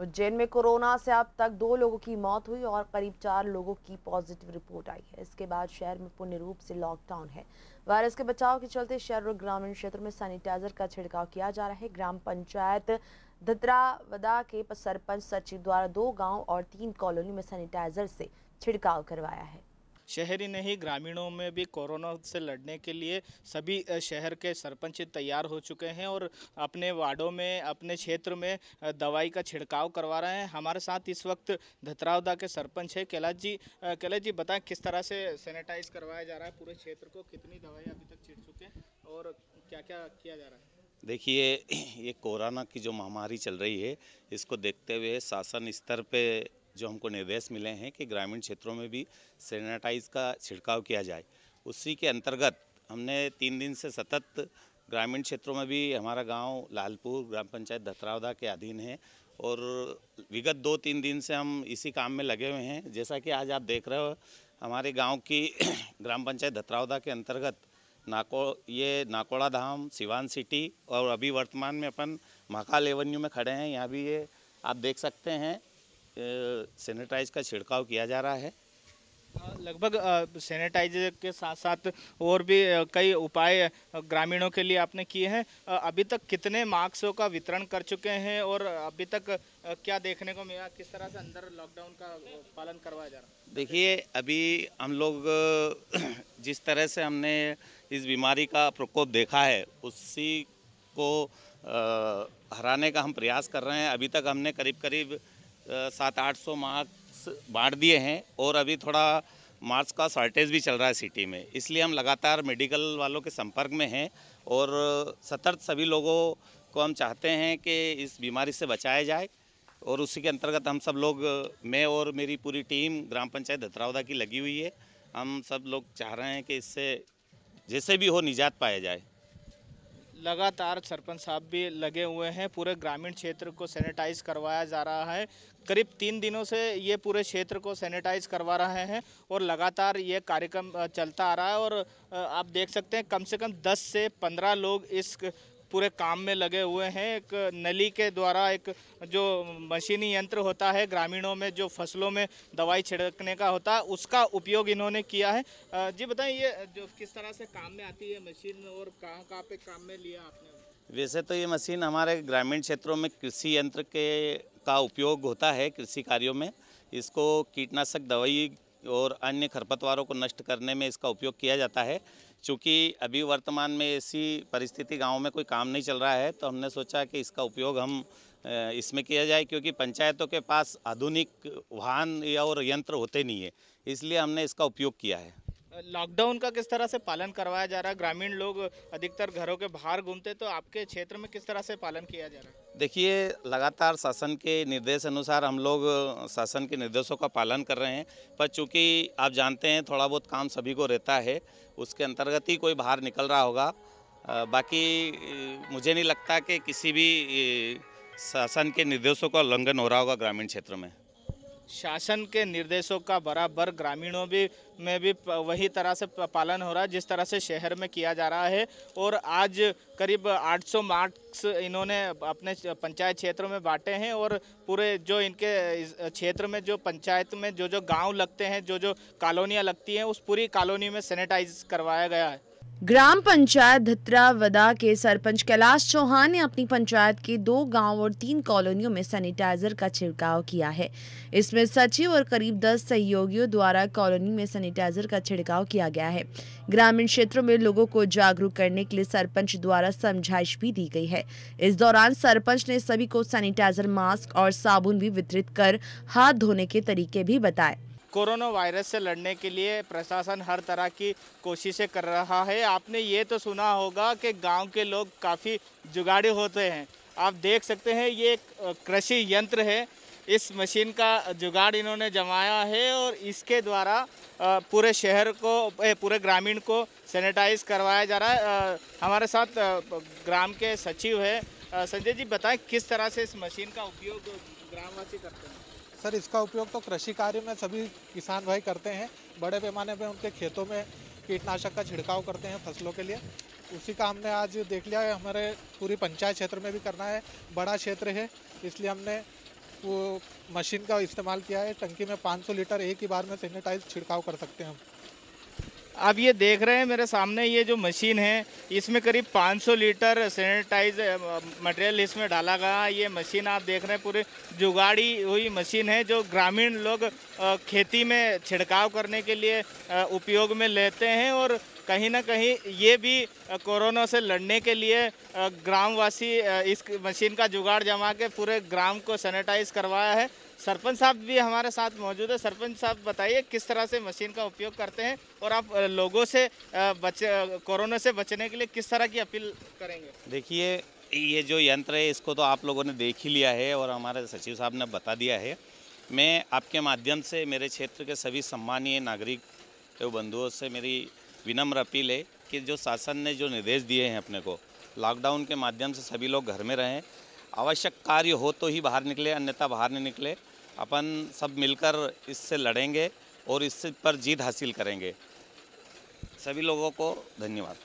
उज्जैन में कोरोना से अब तक दो लोगों की मौत हुई और करीब चार लोगों की पॉजिटिव रिपोर्ट आई है इसके बाद शहर में पूर्ण रूप से लॉकडाउन है वायरस के बचाव के चलते शहर और ग्रामीण क्षेत्र में सैनिटाइजर का छिड़काव किया जा रहा है ग्राम पंचायत धतरावदा के सरपंच सचिव द्वारा दो गांव और तीन कॉलोनी में सैनिटाइजर से छिड़काव करवाया है शहरी नहीं ग्रामीणों में भी कोरोना से लड़ने के लिए सभी शहर के सरपंच तैयार हो चुके हैं और अपने वार्डों में अपने क्षेत्र में दवाई का छिड़काव करवा रहे हैं हमारे साथ इस वक्त धतरावदा के सरपंच है कैलाश जी कैलाश जी बताएं किस तरह से सैनिटाइज करवाया जा रहा है पूरे क्षेत्र को कितनी दवाई अभी तक छिड़ चुके हैं और क्या क्या किया जा रहा है देखिए ये कोरोना की जो महामारी चल रही है इसको देखते हुए शासन स्तर पे जो हमको निर्देश मिले हैं कि ग्रामीण क्षेत्रों में भी सैनिटाइज का छिड़काव किया जाए उसी के अंतर्गत हमने तीन दिन से सतत ग्रामीण क्षेत्रों में भी हमारा गांव लालपुर ग्राम पंचायत धतरावदा के अधीन है और विगत दो तीन दिन से हम इसी काम में लगे हुए हैं जैसा कि आज आप देख रहे हो हमारे गांव की ग्राम पंचायत धतरावदा के अंतर्गत नाको ये नाकोड़ा धाम सिवान सिटी और अभी वर्तमान में अपन महाकाल एवेन्यू में खड़े हैं यहाँ भी ये आप देख सकते हैं सैनिटाइज का छिड़काव किया जा रहा है लगभग सैनिटाइजर के साथ साथ और भी कई उपाय ग्रामीणों के लिए आपने किए हैं अभी तक कितने मास्कों का वितरण कर चुके हैं और अभी तक क्या देखने को मिला किस तरह से अंदर लॉकडाउन का पालन करवाया जा रहा है देखिए अभी हम लोग जिस तरह से हमने इस बीमारी का प्रकोप देखा है उसी को हराने का हम प्रयास कर रहे हैं अभी तक हमने करीब करीब सात आठ सौ मार्क्स बांट दिए हैं और अभी थोड़ा मार्क्स का शॉर्टेज भी चल रहा है सिटी में इसलिए हम लगातार मेडिकल वालों के संपर्क में हैं और सतर्क सभी लोगों को हम चाहते हैं कि इस बीमारी से बचाया जाए और उसी के अंतर्गत हम सब लोग मैं और मेरी पूरी टीम ग्राम पंचायत धतरावदा की लगी हुई है हम सब लोग चाह रहे हैं कि इससे जैसे भी हो निजात पाया जाए लगातार सरपंच साहब भी लगे हुए हैं पूरे ग्रामीण क्षेत्र को सैनिटाइज करवाया जा रहा है करीब तीन दिनों से ये पूरे क्षेत्र को सैनिटाइज करवा रहे हैं और लगातार ये कार्यक्रम चलता आ रहा है और आप देख सकते हैं कम से कम 10 से 15 लोग इस पूरे काम में लगे हुए हैं एक नली के द्वारा एक जो मशीनी यंत्र होता है ग्रामीणों में जो फसलों में दवाई छिड़कने का होता है उसका उपयोग इन्होंने किया है जी बताएं ये जो किस तरह से काम में आती है मशीन और कहाँ कहाँ पे काम में लिया आपने वैसे तो ये मशीन हमारे ग्रामीण क्षेत्रों में कृषि यंत्र के का उपयोग होता है कृषि कार्यों में इसको कीटनाशक दवाई और अन्य खरपतवारों को नष्ट करने में इसका उपयोग किया जाता है चूँकि अभी वर्तमान में ऐसी परिस्थिति गाँव में कोई काम नहीं चल रहा है तो हमने सोचा कि इसका उपयोग हम इसमें किया जाए क्योंकि पंचायतों के पास आधुनिक वाहन और यंत्र होते नहीं है इसलिए हमने इसका उपयोग किया है लॉकडाउन का किस तरह से पालन करवाया जा रहा है ग्रामीण लोग अधिकतर घरों के बाहर घूमते तो आपके क्षेत्र में किस तरह से पालन किया जा रहा है देखिए लगातार शासन के निर्देश अनुसार हम लोग शासन के निर्देशों का पालन कर रहे हैं पर चूँकि आप जानते हैं थोड़ा बहुत काम सभी को रहता है उसके अंतर्गत ही कोई बाहर निकल रहा होगा बाकी मुझे नहीं लगता कि किसी भी शासन के निर्देशों का उल्लंघन हो रहा होगा ग्रामीण क्षेत्र में शासन के निर्देशों का बराबर ग्रामीणों भी में भी वही तरह से पालन हो रहा है जिस तरह से शहर में किया जा रहा है और आज करीब 800 मार्क्स इन्होंने अपने पंचायत क्षेत्रों में बांटे हैं और पूरे जो इनके क्षेत्र में जो पंचायत में जो जो गांव लगते हैं जो जो कॉलोनियाँ लगती हैं उस पूरी कॉलोनी में सैनिटाइज करवाया गया है ग्राम पंचायत धतरावदा के सरपंच कैलाश चौहान ने अपनी पंचायत के दो गांव और तीन कॉलोनियों में सैनिटाइजर का छिड़काव किया है इसमें सचिव और करीब दस सहयोगियों द्वारा कॉलोनी में सैनिटाइजर का छिड़काव किया गया है ग्रामीण क्षेत्रों में लोगों को जागरूक करने के लिए सरपंच द्वारा समझाइश भी दी गई है इस दौरान सरपंच ने सभी को सैनिटाइजर मास्क और साबुन भी वितरित कर हाथ धोने के तरीके भी बताए कोरोना वायरस से लड़ने के लिए प्रशासन हर तरह की कोशिशें कर रहा है आपने ये तो सुना होगा कि गांव के लोग काफ़ी जुगाड़ी होते हैं आप देख सकते हैं ये एक कृषि यंत्र है इस मशीन का जुगाड़ इन्होंने जमाया है और इसके द्वारा पूरे शहर को पूरे ग्रामीण को सैनिटाइज करवाया जा रहा है हमारे साथ ग्राम के सचिव है संजय जी बताएं किस तरह से इस मशीन का उपयोग ग्रामवासी करते हैं सर इसका उपयोग तो कृषि कार्य में सभी किसान भाई करते हैं बड़े पैमाने पर उनके खेतों में कीटनाशक का छिड़काव करते हैं फसलों के लिए उसी का हमने आज देख लिया है हमारे पूरी पंचायत क्षेत्र में भी करना है बड़ा क्षेत्र है इसलिए हमने वो मशीन का इस्तेमाल किया है टंकी में 500 लीटर एक ही बार में सैनिटाइज छिड़काव कर सकते हैं हम आप ये देख रहे हैं मेरे सामने ये जो मशीन है इसमें करीब 500 लीटर सैनिटाइज मटेरियल इसमें डाला गया ये मशीन आप देख रहे हैं पूरी जुगाड़ी हुई मशीन है जो ग्रामीण लोग खेती में छिड़काव करने के लिए उपयोग में लेते हैं और कहीं ना कहीं ये भी कोरोना से लड़ने के लिए ग्रामवासी इस मशीन का जुगाड़ जमा के पूरे ग्राम को सैनिटाइज करवाया है सरपंच साहब भी हमारे साथ मौजूद है सरपंच साहब बताइए किस तरह से मशीन का उपयोग करते हैं और आप लोगों से बच कोरोना से बचने के लिए किस तरह की अपील करेंगे देखिए ये जो यंत्र है इसको तो आप लोगों ने देख ही लिया है और हमारे सचिव साहब ने बता दिया है मैं आपके माध्यम से मेरे क्षेत्र के सभी सम्मानीय नागरिक एवं बंधुओं से मेरी विनम्र अपील है कि जो शासन ने जो निर्देश दिए हैं अपने को लॉकडाउन के माध्यम से सभी लोग घर में रहें आवश्यक कार्य हो तो ही बाहर निकले अन्यथा बाहर नहीं निकले अपन सब मिलकर इससे लड़ेंगे और इस पर जीत हासिल करेंगे सभी लोगों को धन्यवाद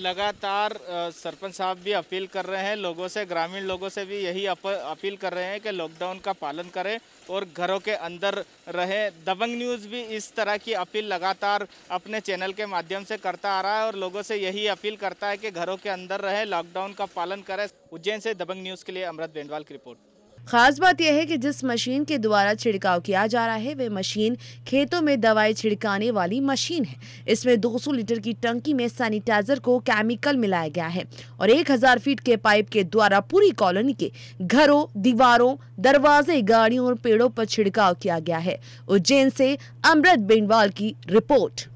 लगातार सरपंच साहब भी अपील कर रहे हैं लोगों से ग्रामीण लोगों से भी यही अपील कर रहे हैं कि लॉकडाउन का पालन करें और घरों के अंदर रहें दबंग न्यूज़ भी इस तरह की अपील लगातार अपने चैनल के माध्यम से करता आ रहा है और लोगों से यही अपील करता है कि घरों के अंदर रहें लॉकडाउन का पालन करें उज्जैन से दबंग न्यूज़ के लिए अमृत बेंडवाल की रिपोर्ट खास बात यह है कि जिस मशीन के द्वारा छिड़काव किया जा रहा है वह मशीन खेतों में दवाई छिड़काने वाली मशीन है इसमें 200 लीटर की टंकी में सैनिटाइजर को केमिकल मिलाया गया है और 1000 फीट के पाइप के द्वारा पूरी कॉलोनी के घरों दीवारों दरवाजे गाड़ियों और पेड़ों पर छिड़काव किया गया है उज्जैन से अमृत बेनवाल की रिपोर्ट